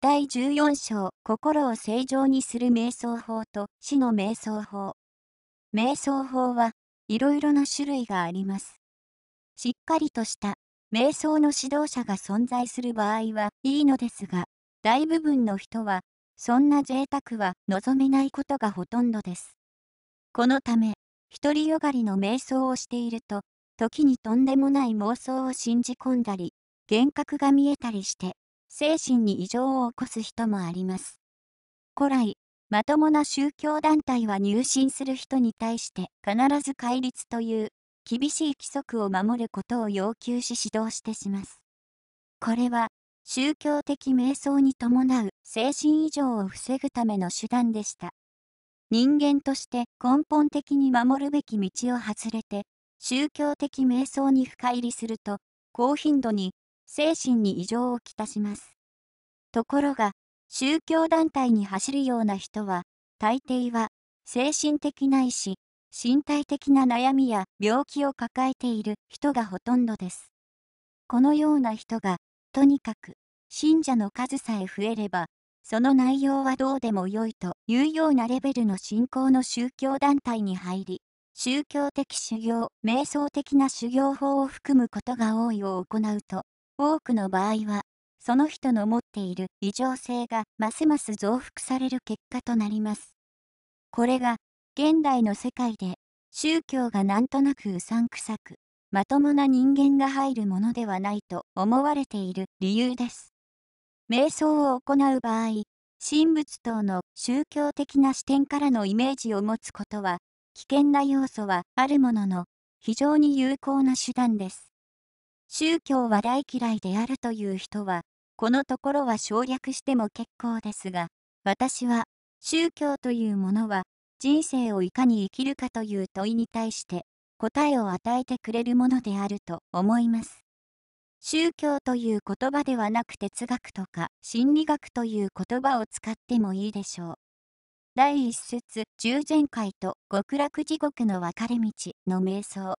第14章心を正常にする瞑想法と死の瞑想法瞑想法はいろいろな種類がありますしっかりとした瞑想の指導者が存在する場合はいいのですが大部分の人はそんな贅沢は望めないことがほとんどですこのため独りよがりの瞑想をしていると時にとんでもない妄想を信じ込んだり幻覚が見えたりして精神に異常を起こす人もあります。古来、まともな宗教団体は入信する人に対して必ず戒律という厳しい規則を守ることを要求し指導してします。これは宗教的瞑想に伴う精神異常を防ぐための手段でした。人間として根本的に守るべき道を外れて宗教的瞑想に深入りすると高頻度に精神に異常をきたします。ところが、宗教団体に走るような人は、大抵は、精神的ないし、身体的な悩みや病気を抱えている人がほとんどです。このような人が、とにかく、信者の数さえ増えれば、その内容はどうでもよいというようなレベルの信仰の宗教団体に入り、宗教的修行、瞑想的な修行法を含むことが多いを行うと、多くの場合は、その人の持っている異常性がますます増幅される結果となります。これが、現代の世界で、宗教がなんとなくうさんくさく、まともな人間が入るものではないと思われている理由です。瞑想を行う場合、神仏等の宗教的な視点からのイメージを持つことは、危険な要素はあるものの、非常に有効な手段です。宗教は大嫌いであるという人は、このところは省略しても結構ですが、私は、宗教というものは、人生をいかに生きるかという問いに対して答えを与えてくれるものであると思います。宗教という言葉ではなく哲学とか心理学という言葉を使ってもいいでしょう。第一節十前回と極楽地獄の分かれ道の瞑想。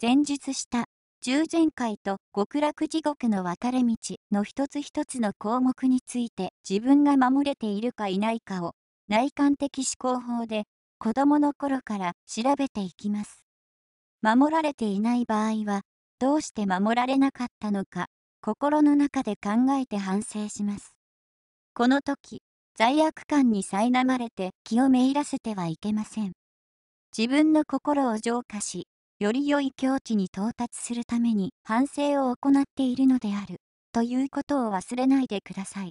前述した十前回と極楽地獄の分かれ道の一つ一つの項目について自分が守れているかいないかを内観的思考法で子供の頃から調べていきます。守られていない場合はどうして守られなかったのか心の中で考えて反省します。この時罪悪感に苛まれて気をめいらせてはいけません。自分の心を浄化しより良い境地に到達するために反省を行っているのであるということを忘れないでください。